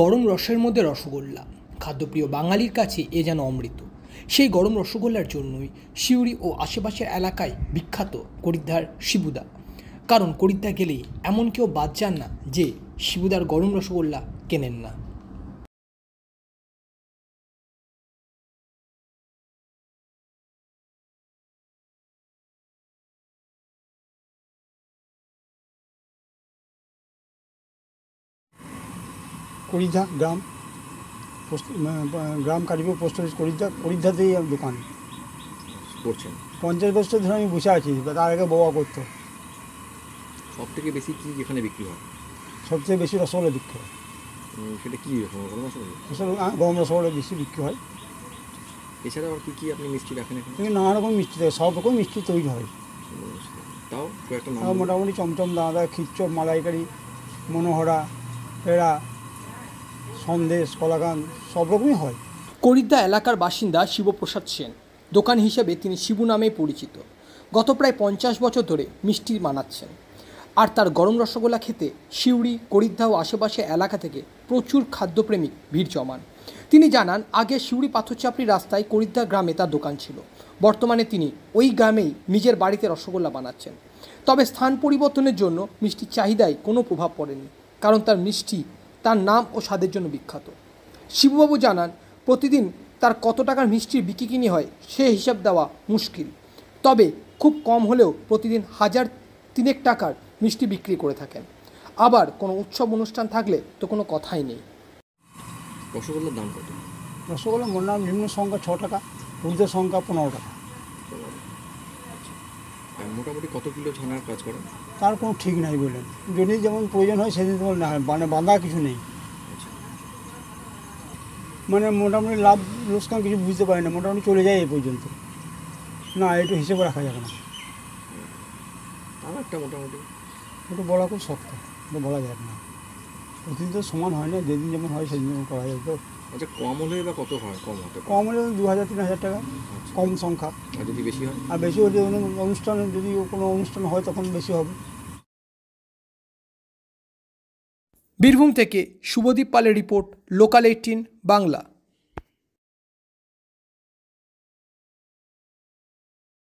গরম রসের মধ্যে রসগোল্লা খাদ্যপ্রিয় বাঙালির কাছে এ যেন অমৃত সেই গরম রসগোল্লার জন্যই সিউড়ি ও আশেপাশের এলাকায় বিখ্যাত করিদ্দার শিবুদা কারণ করিদ্দা গেলেই এমন কেউ বাদ যান না যে শিবুদার গরম রসগোল্লা কেনেন না করিধা গ্রাম মানে, গ্রাম কালীপুর পোস্ট অফিস করিধা করিধাতেই দোকান করছেন পঞ্চাশ বছর ধরে আমি বসে আছি তার আগে বাবা করতো সব থেকে বেশি কী যেখানে বিক্রি হয় সবচেয়ে বেশি রসগোল্লা বিক্রি হয় সেটা কী রসগোল্লা হ্যাঁ, গরম রসগোল্লা বেশি বিক্রি হয় এছাড়া আর কী কী আপনি মিষ্টি রাখেন এখানে নানা রকম মিষ্টি থাকে সব রকম মিষ্টি তৈরি হয় তাও মোটামুটি চমচম দাঁদা খিচ্চর মালাইকারি মনোহরা পেড়া সন্দেশ কলাগান সব রকমই হয় করিদ্দা এলাকার বাসিন্দা শিবপ্রসাদ সেন দোকান হিসেবে তিনি শিবু নামে পরিচিত গত প্রায় পঞ্চাশ বছর ধরে মিষ্টি বানাচ্ছেন আর তার গরম রসগোল্লা খেতে শিউড়ি করিদ্দা ও আশেপাশে এলাকা থেকে প্রচুর খাদ্যপ্রেমিক ভিড় জমান তিনি জানান আগে শিউড়ি পাথরচাপড়ি রাস্তায় করিদ্দা গ্রামে তার দোকান ছিল বর্তমানে তিনি ওই গ্রামেই নিজের বাড়িতে রসগোল্লা বানাচ্ছেন তবে স্থান পরিবর্তনের জন্য মিষ্টির চাহিদায় কোনো প্রভাব পড়েনি কারণ তার মিষ্টি তার নাম ও স্বাদের জন্য বিখ্যাত শিবুবাবু জানান প্রতিদিন তার কত টাকার মিষ্টির বিক্রি কিনি হয় সে হিসাব দেওয়া মুশকিল তবে খুব কম হলেও প্রতিদিন হাজার তিনেক টাকার মিষ্টি বিক্রি করে থাকেন আবার কোনো উৎসব অনুষ্ঠান থাকলে তো কোনো কথাই নেই রসগোল্লার দাম কত রসগোল্লা মোর নাম নিম্ন সংখ্যা ছ টাকা ঊর্ধ্ব সংখ্যা পনেরো টাকা মোটামুটি কত কিলো ছানার কাজ করেন তার কোনো ঠিক নাই বললেন যদি যেমন প্রয়োজন হয় সেদিন তোমার না মানে বাঁধা কিছু নেই আচ্ছা। মানে মোটামুটি লাভ লোকসান কিছু বুঝতে পারি না মোটামুটি চলে যায় এই পর্যন্ত না একটু হিসেবে রাখা যাবে না তাও একটা মোটামুটি একটু বলা খুব শক্ত বলা যায় না প্রতিদিন তো সমান হয় না যেদিন যেমন হয় সেদিন যেমন করা যায় তো আচ্ছা কম হলে বা কত হয় কম হতে কম হলে দু হাজার তিন হাজার টাকা আচ্ছা। কম সংখ্যা আর যদি বেশি হয় আর বেশি হলে অনুষ্ঠান যদি কোনো অনুষ্ঠান হয় তখন বেশি হবে বীরভূম থেকে শুভদীপ পালের রিপোর্ট লোকাল এইটিন বাংলা